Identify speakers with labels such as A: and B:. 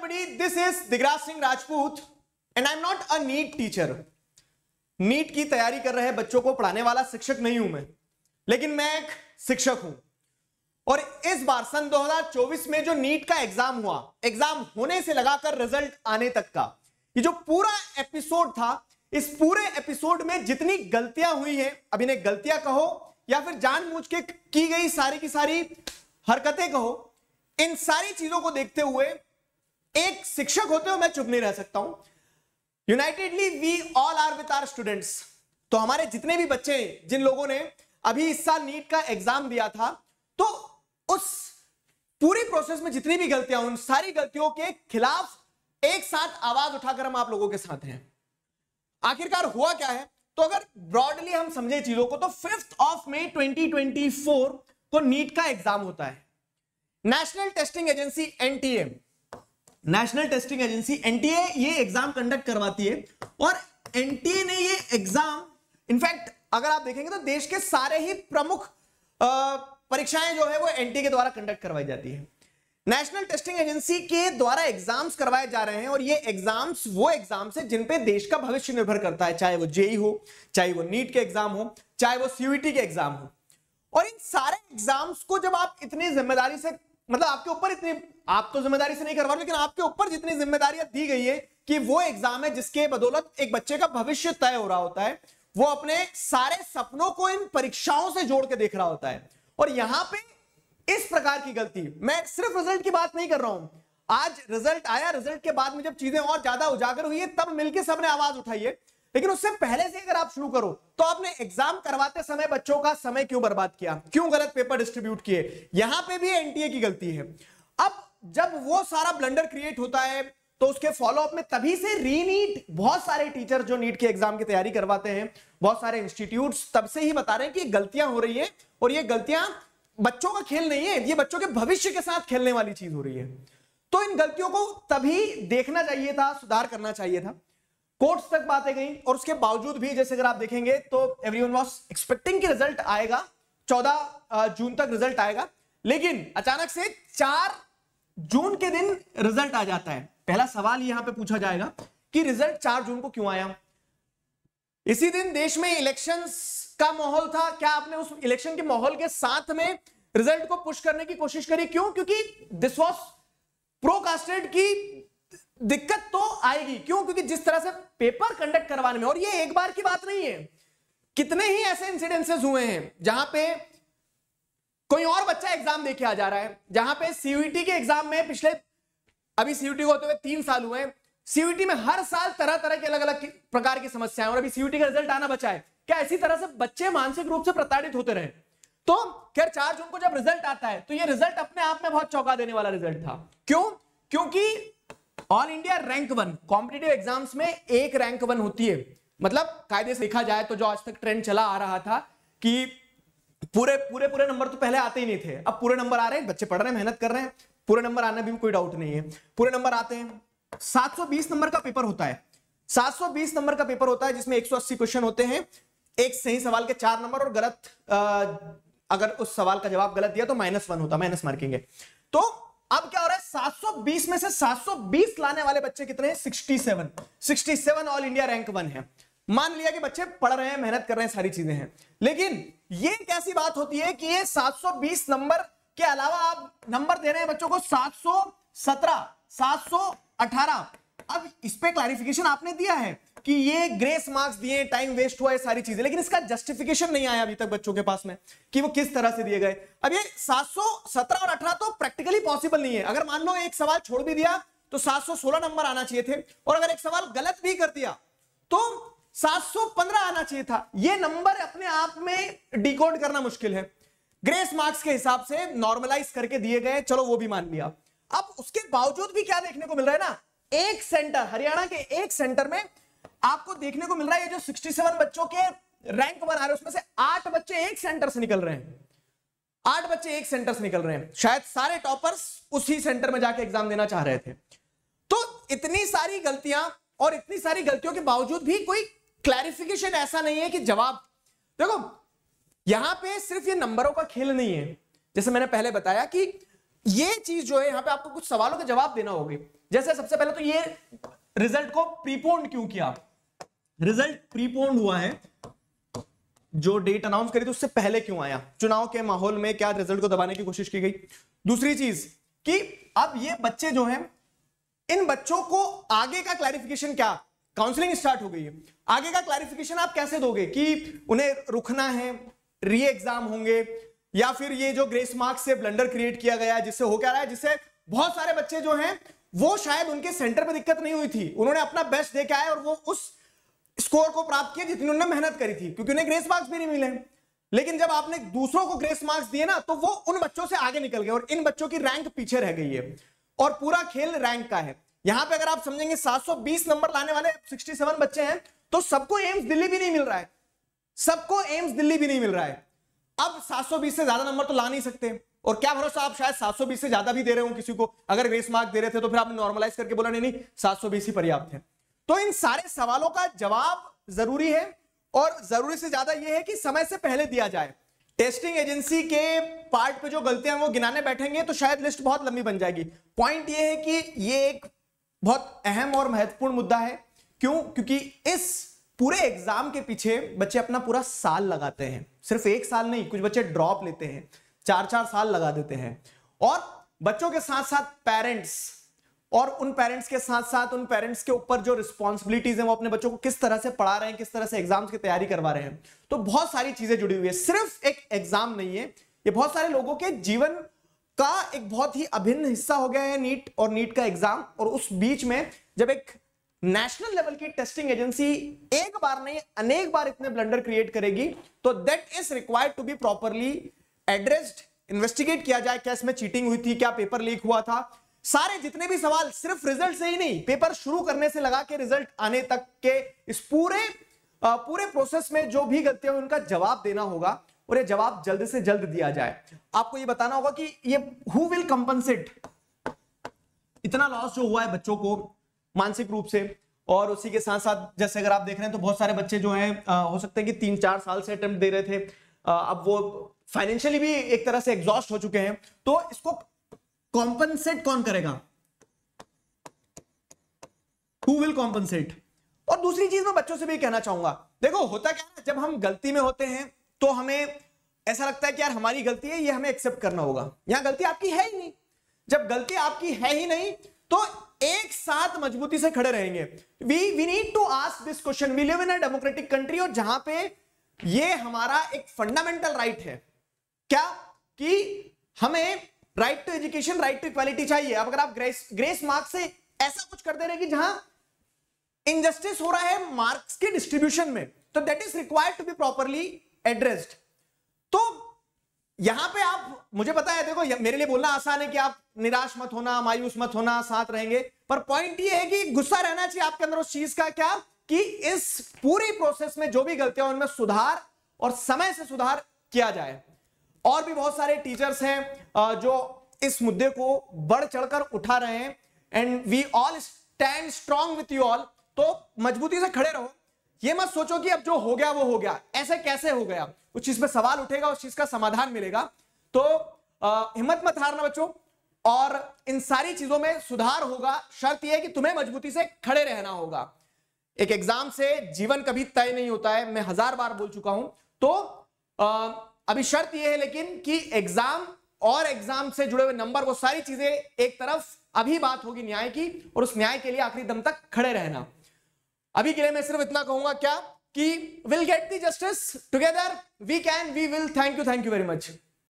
A: everybody, this is Digraj Singh Rajput and I'm not a NEET teacher. NEET की तैयारी कर रहे बच्चों को पढ़ाने वाला शिक्षक नहीं हूं मैं लेकिन मैं एक शिक्षक हूं और इस बार सन 2024 में जो नीट का एग्जाम हुआ एग्जाम होने से लगाकर रिजल्ट आने तक का ये जो पूरा एपिसोड था इस पूरे एपिसोड में जितनी गलतियां हुई हैं अब इन्हें गलतियां कहो या फिर जानबूझ के की गई सारी की सारी हरकतें कहो इन सारी चीजों को देखते हुए एक शिक्षक होते हो मैं चुप नहीं रह सकता हूं unitedly we all are with our students तो हमारे जितने भी बच्चे हैं जिन लोगों ने अभी इस साल नीट का एग्जाम दिया था तो उस पूरी प्रोसेस में जितनी भी गलतियां उन सारी गलतियों के खिलाफ एक साथ आवाज उठाकर हम आप लोगों के साथ हैं आखिरकार हुआ क्या है तो अगर ब्रॉडली हम समझे चीजों को तो फिफ्थ ऑफ मे 2024 को नीट का एग्जाम होता है national testing agency NTM national testing agency NTA ये एग्जाम कंडक्ट करवाती है और एनटीए ने ये एग्जाम इनफैक्ट अगर आप देखेंगे तो देश के सारे ही प्रमुख परीक्षाएं जो है वो एनटीए के द्वारा कंडक्ट करवाई जाती है नेशनल टेस्टिंग एजेंसी के द्वारा एग्जाम्स करवाए जा रहे हैं और ये एग्जाम्स वो एग्जाम्स है जिनपे देश का भविष्य निर्भर करता है चाहे वो जेई e हो चाहे वो नीट के एग्जाम हो चाहे वो सीयूटी के एग्जाम हो और इन सारे एग्जाम्स को जब आप इतनी जिम्मेदारी से मतलब आपके ऊपर इतनी आप तो जिम्मेदारी से नहीं करवा लेकिन आपके ऊपर जितनी जिम्मेदारियां दी गई है कि वो एग्जाम है जिसके बदौलत एक बच्चे का भविष्य तय हो रहा होता है वो अपने सारे सपनों को इन परीक्षाओं से जोड़ के देख रहा होता है और यहां पे इस प्रकार की गलती मैं सिर्फ रिजल्ट की बात नहीं कर रहा हूं आज रिजल्ट आया रिजल्ट के बाद में जब चीजें और ज्यादा उजागर हुई है तब मिलकर सबने आवाज उठाई है लेकिन उससे पहले से अगर आप शुरू करो तो आपने एग्जाम करवाते समय बच्चों का समय क्यों बर्बाद किया क्यों गलत पेपर डिस्ट्रीब्यूट किए यहां पे भी एनटीए की गलती है अब जब वो सारा ब्लंडर क्रिएट होता है तो उसके फॉलोअप में तभी से रीनीट बहुत सारे टीचर जो नीट के एग्जाम की तैयारी करवाते हैं बहुत सारे इंस्टीट्यूट तब से ही बता रहे हैं कि गलतियां हो रही है और ये गलतियां बच्चों का खेल नहीं है ये बच्चों के भविष्य के साथ खेलने वाली चीज हो रही है तो इन गलतियों को तभी देखना चाहिए था सुधार करना चाहिए था कोर्ट्स तक बातें गई और उसके बावजूद भी जैसे अगर आप देखेंगे तो एवरीवन वाज एक्सपेक्टिंग कि रिजल्ट आएगा चौदह जून तक रिजल्ट आएगा लेकिन अचानक से चार जून के दिन रिजल्ट आ जाता है पहला सवाल यहां पे पूछा जाएगा कि रिजल्ट चार जून को क्यों आया इसी दिन देश में इलेक्शन का माहौल था क्या आपने उस इलेक्शन के माहौल के साथ में रिजल्ट को पुश करने की कोशिश करी क्यों क्योंकि दिस वॉज प्रोकास्टेड की दिक्कत तो आएगी क्यों क्योंकि जिस तरह से पेपर कंडक्ट करवाने में और ये एक बार की बात नहीं है कितने ही ऐसे इंसिडेंसेस हुए हैं जहां पे कोई और बच्चा एग्जाम देके आ जा रहा है जहां पे सीयूटी के एग्जाम में पिछले अभी सीयूटी को होते हुए तीन साल हुए सीयूटी में हर साल तरह तरह के अलग अलग प्रकार की समस्याएं और अभी सीयूटी का रिजल्ट आना बचा है क्या इसी तरह से बच्चे मानसिक रूप से प्रताड़ित होते रहे तो खैर चार जून को जब रिजल्ट आता है तो ये रिजल्ट अपने आप में बहुत चौका देने वाला रिजल्ट था क्यों क्योंकि all India rank one competitive exams में एक रैंक वन होती है मतलब कायदे से देखा जाए तो जो आज तक ट्रेंड चला आ रहा था कि पूरे पूरे पूरे नंबर तो पहले आते ही नहीं थे अब पूरे नंबर आ रहे हैं बच्चे पढ़ रहे हैं मेहनत कर रहे हैं पूरे नंबर आने भी कोई डाउट नहीं है पूरे नंबर आते हैं 720 नंबर का पेपर होता है 720 नंबर का पेपर होता है जिसमें 180 क्वेश्चन होते हैं एक सही सवाल के चार नंबर और गलत आ, अगर उस सवाल का जवाब गलत दिया तो माइनस वन होता माइनस मार्किंग है तो अब क्या 720 में से 720 लाने वाले बच्चे कितने हैं 67 67 ऑल इंडिया रैंक वन है मान लिया कि बच्चे पढ़ रहे हैं मेहनत कर रहे हैं सारी चीजें हैं लेकिन ये कैसी बात होती है कि ये 720 नंबर के अलावा आप नंबर दे रहे हैं बच्चों को 717 718 अब इस पे क्लैरिफिकेशन आपने दिया है कि ये ग्रेस मार्क्स दिए टाइम वेस्ट हुआ ये सारी चीजें लेकिन इसका जस्टिफिकेशन नहीं आया अभी तक बच्चों के पास में कि वो किस तरह से दिए गए अब ये 717 और 18 तो प्रैक्टिकली पॉसिबल नहीं है अगर मान लो एक सवाल छोड़ भी दिया तो 716 नंबर आना चाहिए थे और अगर एक सवाल गलत भी कर दिया तो सात आना चाहिए था यह नंबर अपने आप में डिकोड करना मुश्किल है ग्रेस मार्क्स के हिसाब से नॉर्मलाइज करके दिए गए चलो वो भी मान लिया अब उसके बावजूद भी क्या देखने को मिल रहा है ना एक सेंटर हरियाणा के एक सेंटर में आपको देखने को मिल रहा है ये जो 67 बच्चों के रैंक बना रहे हैं उसमें से आठ बच्चे एक सेंटर से निकल रहे हैं आठ बच्चे एक सेंटर से निकल रहे हैं शायद सारे टॉपर्स उसी सेंटर में जाके एग्जाम देना चाह रहे थे तो इतनी सारी गलतियां और इतनी सारी गलतियों के बावजूद भी कोई क्लैरिफिकेशन ऐसा नहीं है कि जवाब देखो यहां पे सिर्फ ये नंबरों का खेल नहीं है जैसे मैंने पहले बताया कि ये चीज जो है यहां पे आपको कुछ सवालों के जवाब देना होगी जैसे सबसे पहले तो ये रिजल्ट को प्रीपोन्ड क्यों किया रिजल्ट प्रीपोन हुआ है जो डेट अनाउंस करी थी उससे पहले क्यों आया चुनाव के माहौल में क्या रिजल्ट को दबाने की कोशिश की गई दूसरी चीज कि अब ये बच्चे जो हैं इन बच्चों को आगे का क्लैरिफिकेशन क्या काउंसलिंग स्टार्ट हो गई है आगे का क्लैरिफिकेशन आप कैसे दोगे कि उन्हें रुकना है री एग्जाम होंगे या फिर ये जो ग्रेस मार्क्स से ब्लंडर क्रिएट किया गया जिससे हो क्या रहा है जिससे बहुत सारे बच्चे जो हैं वो शायद उनके सेंटर पर दिक्कत नहीं हुई थी उन्होंने अपना बेस्ट देखा है और वो उस स्कोर को प्राप्त किया जितनी उन्होंने मेहनत करी थी क्योंकि उन्हें ग्रेस मार्क्स भी नहीं मिले लेकिन जब आपने दूसरों को ग्रेस मार्क्स दिए ना तो वो उन बच्चों से आगे निकल गए और इन बच्चों की रैंक पीछे रह गई है और पूरा खेल रैंक का है यहां पे अगर आप समझेंगे 720 नंबर लाने वाले 67 बच्चे हैं तो सबको एम्स दिल्ली भी नहीं मिल रहा है सबको एम्स दिल्ली भी नहीं मिल रहा है अब 720 से ज्यादा नंबर तो ला नहीं सकते और क्या भरोसा आप शायद 720 से ज्यादा भी दे रहे हो किसी को अगर ग्रेस मार्क दे रहे थे तो फिर आपने नॉर्मलाइज करके बोला नहीं नहीं 720 ही पर्याप्त है तो इन सारे सवालों का जवाब जरूरी है और जरूरी से ज्यादा यह है कि समय से पहले दिया जाए टेस्टिंग एजेंसी के पार्ट पे जो गलतियां वो गिनाने बैठेंगे तो शायद लिस्ट बहुत लंबी बन जाएगी पॉइंट ये है कि ये एक बहुत अहम और महत्वपूर्ण मुद्दा है क्यों क्योंकि इस पूरे एग्जाम के पीछे बच्चे अपना पूरा साल लगाते हैं सिर्फ एक साल नहीं कुछ बच्चे ड्रॉप लेते हैं चार चार साल लगा देते हैं और बच्चों के साथ साथ पेरेंट्स और उन पेरेंट्स के साथ साथ उन पेरेंट्स के ऊपर जो रिस्पॉन्सिबिलिटीज हैं वो अपने बच्चों को किस तरह से पढ़ा रहे हैं किस तरह से एग्जाम्स की तैयारी करवा रहे हैं तो बहुत सारी चीजें जुड़ी हुई है सिर्फ एक एग्जाम नहीं है ये बहुत सारे लोगों के जीवन का एक बहुत ही अभिन्न हिस्सा हो गया है नीट और नीट का एग्जाम और उस बीच में जब एक नेशनल लेवल की टेस्टिंग एजेंसी एक बार नहीं अनेक बार इतने ब्लंडर क्रिएट करेगी तो that is required to be properly addressed investigate किया जाए क्या इसमें चीटिंग हुई थी क्या पेपर लीक हुआ था सारे जितने भी सवाल सिर्फ रिजल्ट से ही नहीं पेपर शुरू करने से लगा के रिजल्ट आने तक के इस पूरे पूरे प्रोसेस में जो भी गलतियां हुई उनका जवाब देना होगा और ये जवाब जल्द से जल्द दिया जाए आपको ये बताना होगा कि ये हु विल कंपनसेट इतना लॉस जो हुआ है बच्चों को मानसिक रूप से और उसी के साथ साथ जैसे अगर आप देख रहे हैं तो बहुत सारे बच्चे जो हैं हो सकते हैं कि तीन चार साल से अटेम्प्ट दे रहे थे आ, अब वो फाइनेंशियली भी एक तरह से एग्जॉस्ट हो चुके हैं तो इसको कॉम्पनसेट कौन करेगा हु विल कॉम्पनसेट और दूसरी चीज मैं बच्चों से भी कहना चाहूंगा देखो होता क्या है जब हम गलती में होते हैं तो हमें ऐसा लगता है कि यार हमारी गलती है ये हमें एक्सेप्ट करना होगा यहां गलती आपकी है ही नहीं जब गलती आपकी है ही नहीं तो एक साथ मजबूती से खड़े रहेंगे we we need to ask this question we live in a democratic country और जहां पे ये हमारा एक फंडामेंटल राइट right है क्या कि हमें right to education right to equality चाहिए अब अगर आप ग्रेस ग्रेस मार्क्स से ऐसा कुछ कर दे रहे कि जहां इनजस्टिस हो रहा है मार्क्स के डिस्ट्रीब्यूशन में तो that is required to be properly addressed तो यहां पे आप मुझे पता है देखो मेरे लिए बोलना आसान है कि आप निराश मत होना मायूस मत होना साथ रहेंगे पर पॉइंट ये है कि गुस्सा रहना चाहिए आपके अंदर उस चीज का क्या कि इस पूरी प्रोसेस में जो भी गलतियां उनमें सुधार और समय से सुधार किया जाए और भी बहुत सारे टीचर्स हैं जो इस मुद्दे को बढ़ चढ़कर उठा रहे हैं and we all stand strong with you all तो मजबूती से खड़े रहो ये मत सोचो कि अब जो हो गया वो हो गया ऐसे कैसे हो गया उस चीज पर सवाल उठेगा उस चीज का समाधान मिलेगा तो हिम्मत मत हारना बच्चों और इन सारी चीजों में सुधार होगा शर्त यह है कि तुम्हें मजबूती से खड़े रहना होगा एक एग्जाम से जीवन कभी तय नहीं होता है मैं हजार बार बोल चुका हूं तो आ, अभी शर्त यह है लेकिन कि एग्जाम और एग्जाम से जुड़े हुए नंबर वो सारी चीजें एक तरफ अभी बात होगी न्याय की और उस न्याय के लिए आखिरी दम तक खड़े रहना अभी के लिए मैं सिर्फ इतना कहूंगा क्या कि will get the justice together we can we will thank you thank you very much